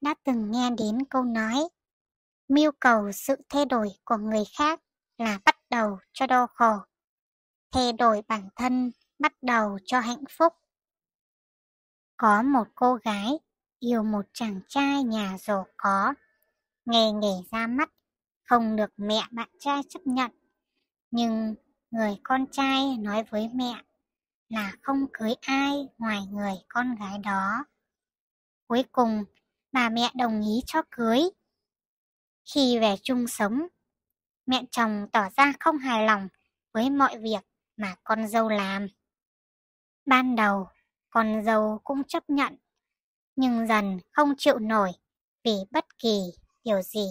đã từng nghe đến câu nói mưu cầu sự thay đổi của người khác là bắt đầu cho đau khổ thay đổi bản thân bắt đầu cho hạnh phúc có một cô gái yêu một chàng trai nhà giàu có nghề nghề ra mắt không được mẹ bạn trai chấp nhận nhưng người con trai nói với mẹ là không cưới ai ngoài người con gái đó cuối cùng bà mẹ đồng ý cho cưới. Khi về chung sống, mẹ chồng tỏ ra không hài lòng với mọi việc mà con dâu làm. Ban đầu, con dâu cũng chấp nhận, nhưng dần không chịu nổi vì bất kỳ điều gì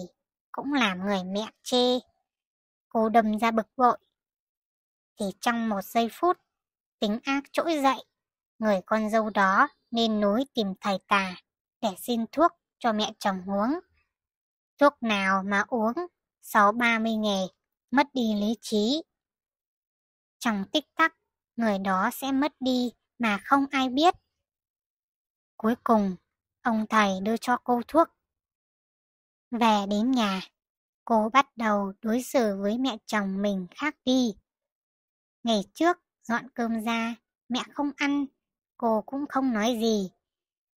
cũng làm người mẹ chê. Cô đâm ra bực bội. Thì trong một giây phút, tính ác trỗi dậy, người con dâu đó nên núi tìm thầy tà để xin thuốc cho mẹ chồng uống. Thuốc nào mà uống, sau 630 ngày mất đi lý trí. Trong tích tắc, người đó sẽ mất đi mà không ai biết. Cuối cùng, ông thầy đưa cho cô thuốc. Về đến nhà, cô bắt đầu đối xử với mẹ chồng mình khác đi. Ngày trước, dọn cơm ra, mẹ không ăn, cô cũng không nói gì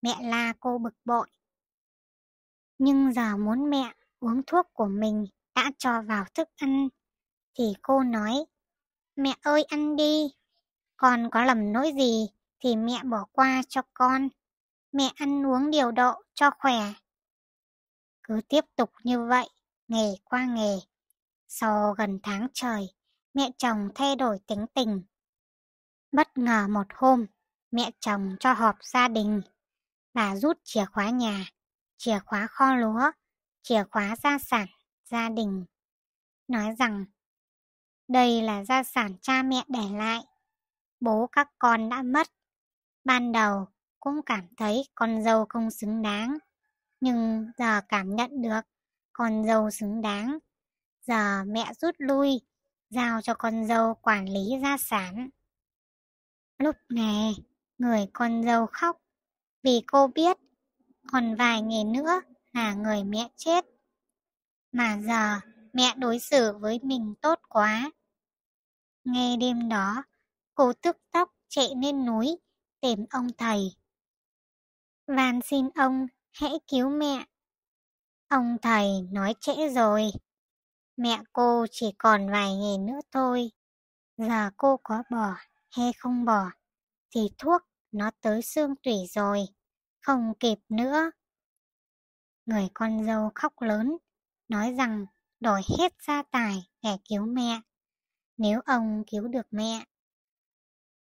mẹ la cô bực bội. Nhưng giờ muốn mẹ uống thuốc của mình đã cho vào thức ăn, thì cô nói, mẹ ơi ăn đi, con có lầm lỗi gì thì mẹ bỏ qua cho con, mẹ ăn uống điều độ cho khỏe. Cứ tiếp tục như vậy, ngày qua ngày Sau gần tháng trời, mẹ chồng thay đổi tính tình. Bất ngờ một hôm, mẹ chồng cho họp gia đình bà rút chìa khóa nhà, chìa khóa kho lúa, chìa khóa gia sản, gia đình. Nói rằng, đây là gia sản cha mẹ để lại. Bố các con đã mất. Ban đầu cũng cảm thấy con dâu không xứng đáng. Nhưng giờ cảm nhận được con dâu xứng đáng. Giờ mẹ rút lui, giao cho con dâu quản lý gia sản. Lúc này, người con dâu khóc vì cô biết còn vài ngày nữa là người mẹ chết. Mà giờ mẹ đối xử với mình tốt quá. Nghe đêm đó, cô tức tóc chạy lên núi tìm ông thầy. van xin ông hãy cứu mẹ. Ông thầy nói trễ rồi. Mẹ cô chỉ còn vài ngày nữa thôi. Giờ cô có bỏ hay không bỏ thì thuốc nó tới xương tủy rồi, không kịp nữa. Người con dâu khóc lớn, nói rằng đổi hết gia tài để cứu mẹ, nếu ông cứu được mẹ.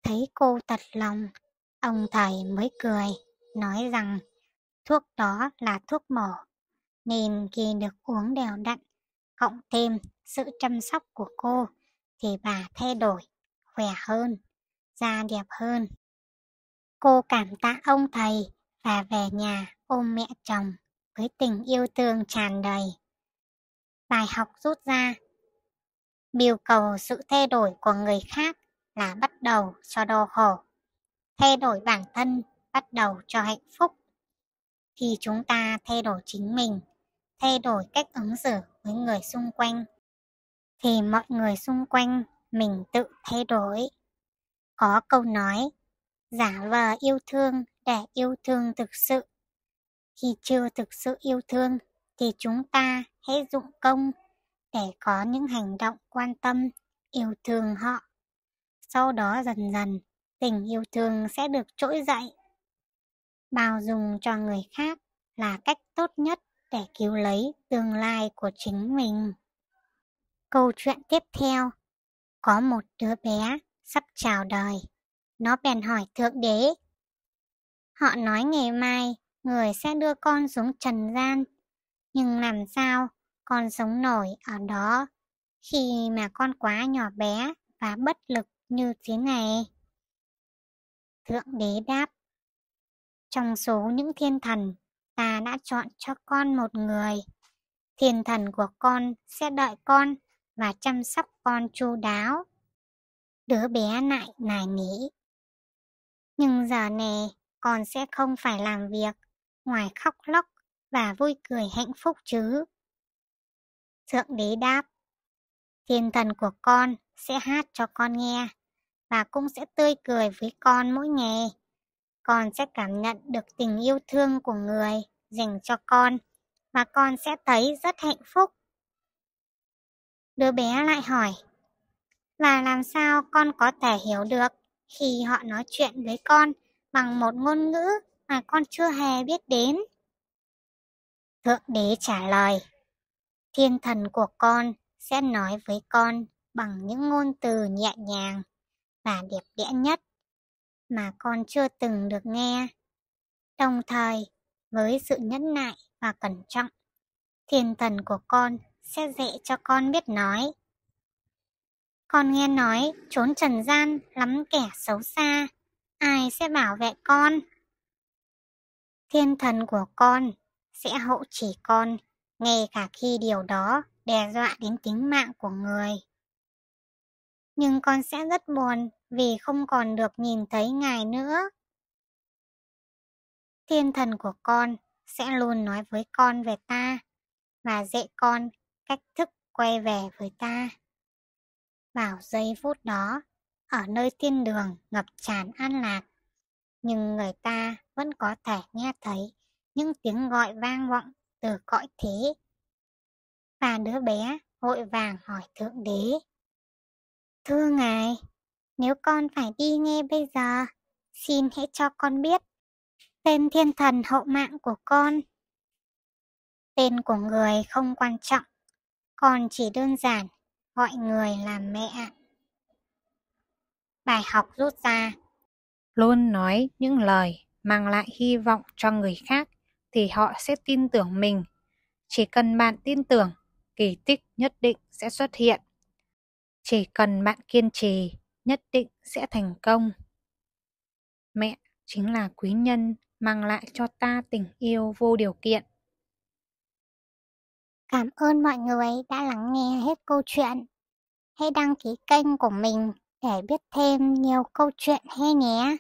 Thấy cô tật lòng, ông thầy mới cười, nói rằng thuốc đó là thuốc mổ, nên khi được uống đều đặn, cộng thêm sự chăm sóc của cô thì bà thay đổi, khỏe hơn, da đẹp hơn. Cô cảm tạ ông thầy và về nhà ôm mẹ chồng với tình yêu thương tràn đầy. Bài học rút ra Biểu cầu sự thay đổi của người khác là bắt đầu cho đau khổ. Thay đổi bản thân bắt đầu cho hạnh phúc. Khi chúng ta thay đổi chính mình, thay đổi cách ứng xử với người xung quanh, thì mọi người xung quanh mình tự thay đổi. Có câu nói, giả vờ yêu thương để yêu thương thực sự khi chưa thực sự yêu thương thì chúng ta hãy dụng công để có những hành động quan tâm yêu thương họ sau đó dần dần tình yêu thương sẽ được trỗi dậy bao dung cho người khác là cách tốt nhất để cứu lấy tương lai của chính mình câu chuyện tiếp theo có một đứa bé sắp chào đời nó bèn hỏi Thượng Đế. Họ nói ngày mai, người sẽ đưa con xuống trần gian. Nhưng làm sao con sống nổi ở đó khi mà con quá nhỏ bé và bất lực như thế này? Thượng Đế đáp. Trong số những thiên thần, ta đã chọn cho con một người. Thiên thần của con sẽ đợi con và chăm sóc con chu đáo. Đứa bé lại nài nỉ. Nhưng giờ nè con sẽ không phải làm việc ngoài khóc lóc và vui cười hạnh phúc chứ. Thượng đế đáp, thiên thần của con sẽ hát cho con nghe và cũng sẽ tươi cười với con mỗi ngày. Con sẽ cảm nhận được tình yêu thương của người dành cho con và con sẽ thấy rất hạnh phúc. Đứa bé lại hỏi, và làm sao con có thể hiểu được khi họ nói chuyện với con bằng một ngôn ngữ mà con chưa hề biết đến. Thượng đế trả lời, thiên thần của con sẽ nói với con bằng những ngôn từ nhẹ nhàng và đẹp đẽ nhất mà con chưa từng được nghe. Đồng thời, với sự nhẫn nại và cẩn trọng, thiên thần của con sẽ dạy cho con biết nói con nghe nói trốn trần gian lắm kẻ xấu xa, ai sẽ bảo vệ con? Thiên thần của con sẽ hộ chỉ con, ngay cả khi điều đó đe dọa đến tính mạng của người. Nhưng con sẽ rất buồn vì không còn được nhìn thấy ngài nữa. Thiên thần của con sẽ luôn nói với con về ta và dạy con cách thức quay về với ta vào giây phút đó, ở nơi thiên đường ngập tràn an lạc. Nhưng người ta vẫn có thể nghe thấy những tiếng gọi vang vọng từ cõi thế. Và đứa bé vội vàng hỏi Thượng Đế. Thưa Ngài, nếu con phải đi ngay bây giờ, xin hãy cho con biết tên thiên thần hậu mạng của con. Tên của người không quan trọng, con chỉ đơn giản Mọi người là mẹ. Bài học rút ra Luôn nói những lời mang lại hy vọng cho người khác thì họ sẽ tin tưởng mình. Chỉ cần bạn tin tưởng, kỳ tích nhất định sẽ xuất hiện. Chỉ cần bạn kiên trì, nhất định sẽ thành công. Mẹ chính là quý nhân mang lại cho ta tình yêu vô điều kiện. Cảm ơn mọi người đã lắng nghe hết câu chuyện. Hãy đăng ký kênh của mình để biết thêm nhiều câu chuyện hay nhé.